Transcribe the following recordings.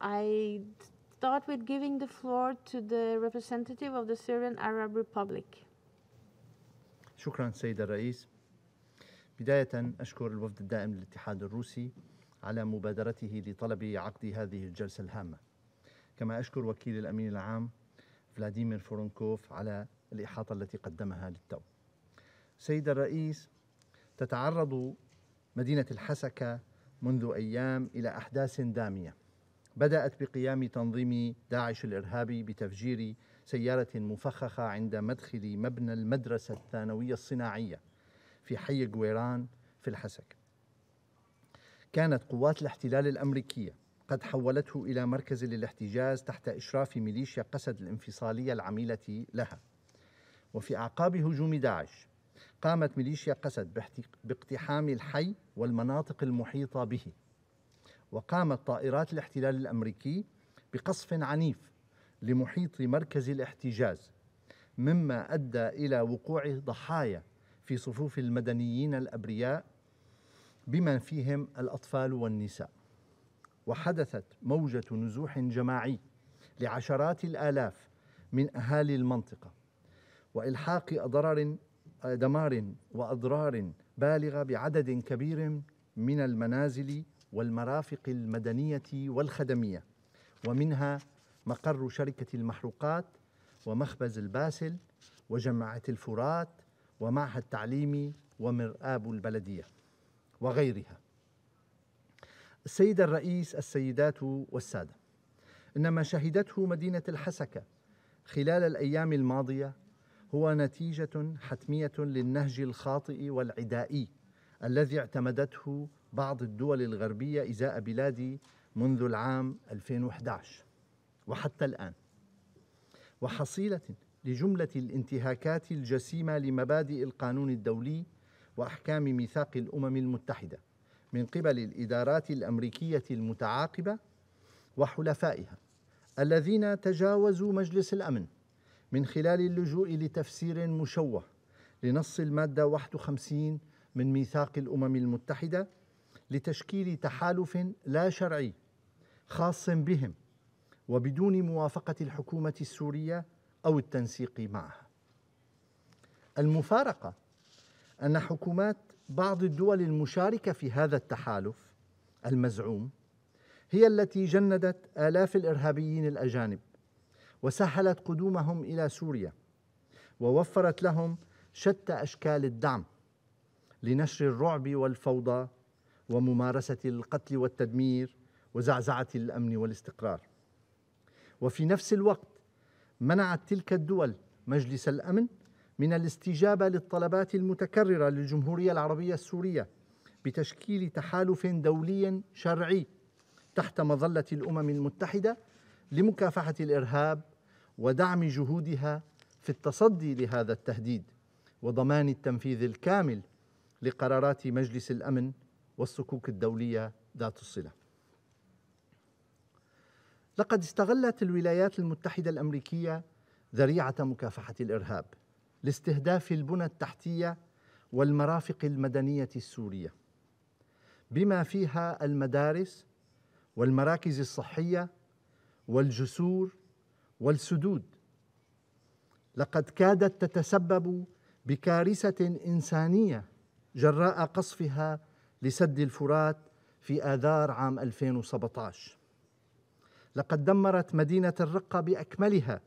I start with giving the floor to the representative of the Syrian Arab Republic. شكرا سيد الرئيس بداية أشكر الوفد الدائم للاتحاد الروسي على مبادرته لطلب عقد هذه الجلسة الهامة كما أشكر وكيل الأمين العام فلاديمير فورنكوف على الإحاطة التي قدمها للتو سيد الرئيس تتعرض مدينة الحسكة منذ أيام إلى أحداث دامية بدأت بقيام تنظيم داعش الإرهابي بتفجير سيارة مفخخة عند مدخل مبنى المدرسة الثانوية الصناعية في حي جويران في الحسك. كانت قوات الاحتلال الأمريكية قد حولته إلى مركز للاحتجاز تحت إشراف ميليشيا قسد الانفصالية العميلة لها. وفي أعقاب هجوم داعش قامت ميليشيا قسد باقتحام الحي والمناطق المحيطة به وقامت طائرات الاحتلال الامريكي بقصف عنيف لمحيط مركز الاحتجاز مما ادى الى وقوع ضحايا في صفوف المدنيين الابرياء بما فيهم الاطفال والنساء وحدثت موجه نزوح جماعي لعشرات الالاف من اهالي المنطقه والحاق اضرار دمار واضرار بالغه بعدد كبير من المنازل والمرافق المدنية والخدمية ومنها مقر شركة المحروقات ومخبز الباسل وجماعة الفرات ومعهد التعليمي ومرآب البلدية وغيرها السيد الرئيس السيدات والسادة إن ما شهدته مدينة الحسكة خلال الأيام الماضية هو نتيجة حتمية للنهج الخاطئ والعدائي الذي اعتمدته بعض الدول الغربية إزاء بلادي منذ العام 2011 وحتى الآن وحصيلة لجملة الانتهاكات الجسيمة لمبادئ القانون الدولي وأحكام ميثاق الأمم المتحدة من قبل الإدارات الأمريكية المتعاقبة وحلفائها الذين تجاوزوا مجلس الأمن من خلال اللجوء لتفسير مشوه لنص المادة 51 من ميثاق الامم المتحده لتشكيل تحالف لا شرعي خاص بهم وبدون موافقه الحكومه السوريه او التنسيق معها. المفارقه ان حكومات بعض الدول المشاركه في هذا التحالف المزعوم هي التي جندت الاف الارهابيين الاجانب وسهلت قدومهم الى سوريا ووفرت لهم شتى اشكال الدعم لنشر الرعب والفوضى وممارسة القتل والتدمير وزعزعة الأمن والاستقرار وفي نفس الوقت منعت تلك الدول مجلس الأمن من الاستجابة للطلبات المتكررة للجمهورية العربية السورية بتشكيل تحالف دولي شرعي تحت مظلة الأمم المتحدة لمكافحة الإرهاب ودعم جهودها في التصدي لهذا التهديد وضمان التنفيذ الكامل لقرارات مجلس الامن والصكوك الدوليه ذات الصله. لقد استغلت الولايات المتحده الامريكيه ذريعه مكافحه الارهاب لاستهداف البنى التحتيه والمرافق المدنيه السوريه بما فيها المدارس والمراكز الصحيه والجسور والسدود لقد كادت تتسبب بكارثه انسانيه جراء قصفها لسد الفرات في آذار عام 2017 لقد دمرت مدينة الرقة بأكملها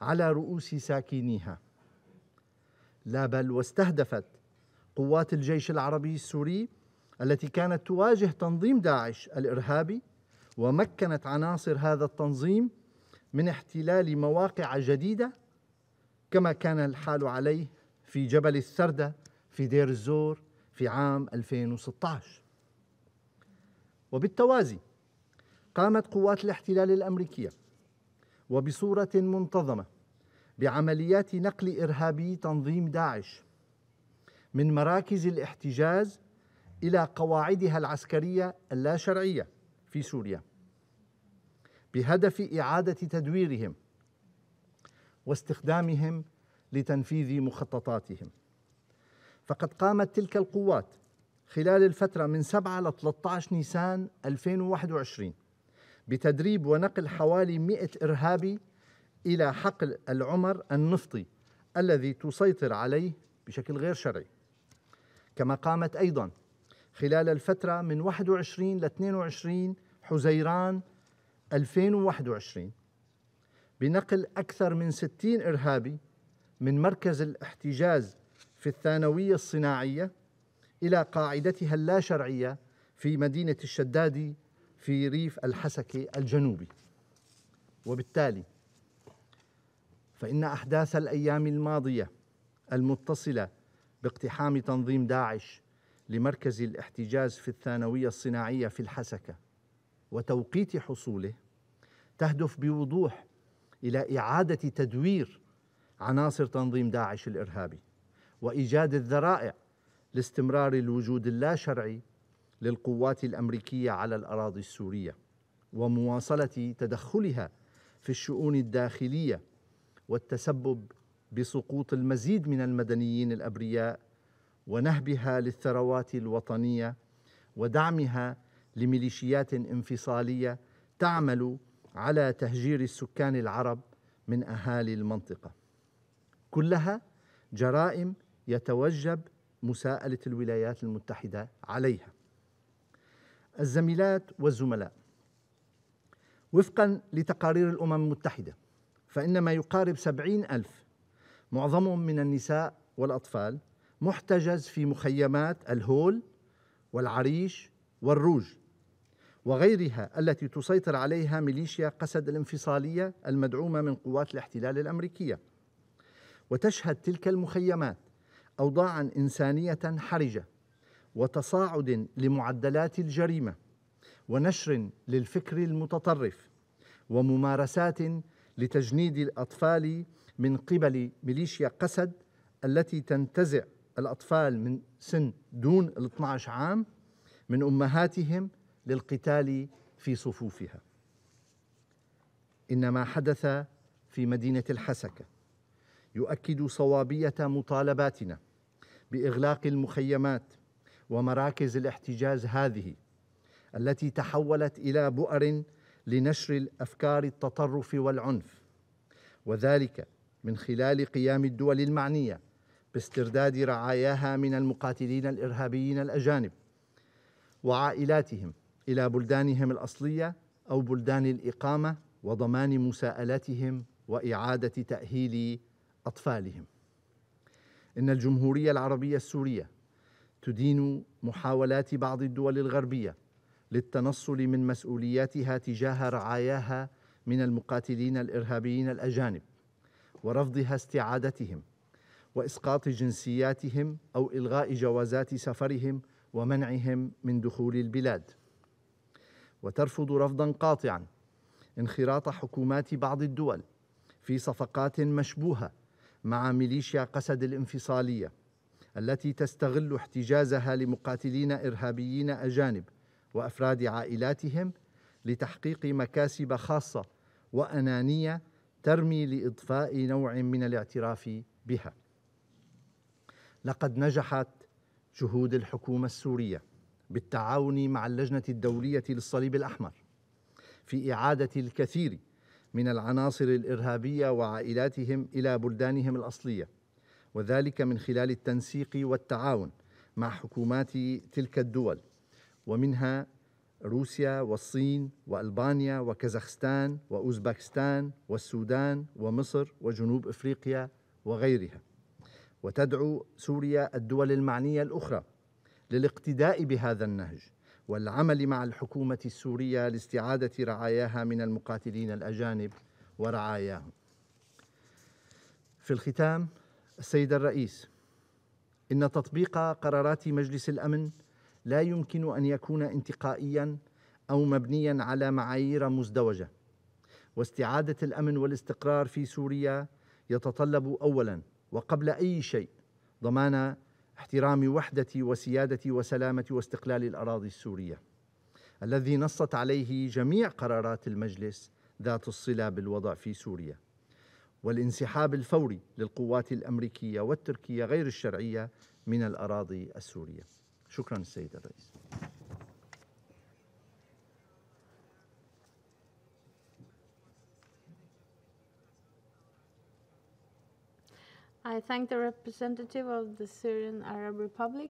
على رؤوس ساكنيها لا بل واستهدفت قوات الجيش العربي السوري التي كانت تواجه تنظيم داعش الإرهابي ومكنت عناصر هذا التنظيم من احتلال مواقع جديدة كما كان الحال عليه في جبل السردة في دير الزور في عام 2016 وبالتوازي قامت قوات الاحتلال الامريكيه وبصوره منتظمه بعمليات نقل ارهابي تنظيم داعش من مراكز الاحتجاز الى قواعدها العسكريه اللاشرعيه في سوريا بهدف اعاده تدويرهم واستخدامهم لتنفيذ مخططاتهم فقد قامت تلك القوات خلال الفترة من 7 ل 13 نيسان 2021 بتدريب ونقل حوالي 100 إرهابي إلى حقل العمر النفطي الذي تسيطر عليه بشكل غير شرعي كما قامت أيضا خلال الفترة من 21 ل 22 حزيران 2021 بنقل أكثر من 60 إرهابي من مركز الاحتجاز في الثانوية الصناعية إلى قاعدتها اللا شرعية في مدينة الشدادي في ريف الحسكة الجنوبي وبالتالي فإن أحداث الأيام الماضية المتصلة باقتحام تنظيم داعش لمركز الاحتجاز في الثانوية الصناعية في الحسكة وتوقيت حصوله تهدف بوضوح إلى إعادة تدوير عناصر تنظيم داعش الإرهابي وإيجاد الذرائع لاستمرار الوجود اللا شرعي للقوات الأمريكية على الأراضي السورية ومواصلة تدخلها في الشؤون الداخلية والتسبب بسقوط المزيد من المدنيين الأبرياء ونهبها للثروات الوطنية ودعمها لميليشيات انفصالية تعمل على تهجير السكان العرب من أهالي المنطقة كلها جرائم يتوجب مساءلة الولايات المتحدة عليها. الزميلات والزملاء وفقا لتقارير الأمم المتحدة فإن ما يقارب سبعين ألف معظمهم من النساء والأطفال محتجز في مخيمات الهول والعريش والروج وغيرها التي تسيطر عليها ميليشيا قسد الانفصالية المدعومة من قوات الاحتلال الأمريكية وتشهد تلك المخيمات أوضاعا إنسانية حرجة وتصاعد لمعدلات الجريمة ونشر للفكر المتطرف وممارسات لتجنيد الأطفال من قبل ميليشيا قسد التي تنتزع الأطفال من سن دون ال 12 عام من أمهاتهم للقتال في صفوفها إن ما حدث في مدينة الحسكة يؤكد صوابيه مطالباتنا باغلاق المخيمات ومراكز الاحتجاز هذه التي تحولت الى بؤر لنشر الافكار التطرف والعنف وذلك من خلال قيام الدول المعنيه باسترداد رعاياها من المقاتلين الارهابيين الاجانب وعائلاتهم الى بلدانهم الاصليه او بلدان الاقامه وضمان مساءلتهم واعاده تاهيل أطفالهم إن الجمهورية العربية السورية تدين محاولات بعض الدول الغربية للتنصل من مسؤولياتها تجاه رعاياها من المقاتلين الإرهابيين الأجانب ورفضها استعادتهم وإسقاط جنسياتهم أو إلغاء جوازات سفرهم ومنعهم من دخول البلاد وترفض رفضا قاطعا انخراط حكومات بعض الدول في صفقات مشبوهه مع ميليشيا قسد الانفصاليه التي تستغل احتجازها لمقاتلين ارهابيين اجانب وافراد عائلاتهم لتحقيق مكاسب خاصه وانانيه ترمي لاضفاء نوع من الاعتراف بها لقد نجحت جهود الحكومه السوريه بالتعاون مع اللجنه الدوليه للصليب الاحمر في اعاده الكثير من العناصر الارهابيه وعائلاتهم الى بلدانهم الاصليه وذلك من خلال التنسيق والتعاون مع حكومات تلك الدول ومنها روسيا والصين والبانيا وكازاخستان واوزبكستان والسودان ومصر وجنوب افريقيا وغيرها وتدعو سوريا الدول المعنيه الاخرى للاقتداء بهذا النهج والعمل مع الحكومة السورية لاستعادة رعاياها من المقاتلين الأجانب ورعاياهم. في الختام السيد الرئيس إن تطبيق قرارات مجلس الأمن لا يمكن أن يكون انتقائيا أو مبنيا على معايير مزدوجة واستعادة الأمن والاستقرار في سوريا يتطلب أولا وقبل أي شيء ضمان احترام وحدة وسيادة وسلامة واستقلال الأراضي السورية الذي نصت عليه جميع قرارات المجلس ذات الصلة بالوضع في سوريا والانسحاب الفوري للقوات الأمريكية والتركية غير الشرعية من الأراضي السورية شكرا السيد الرئيس I thank the representative of the Syrian Arab Republic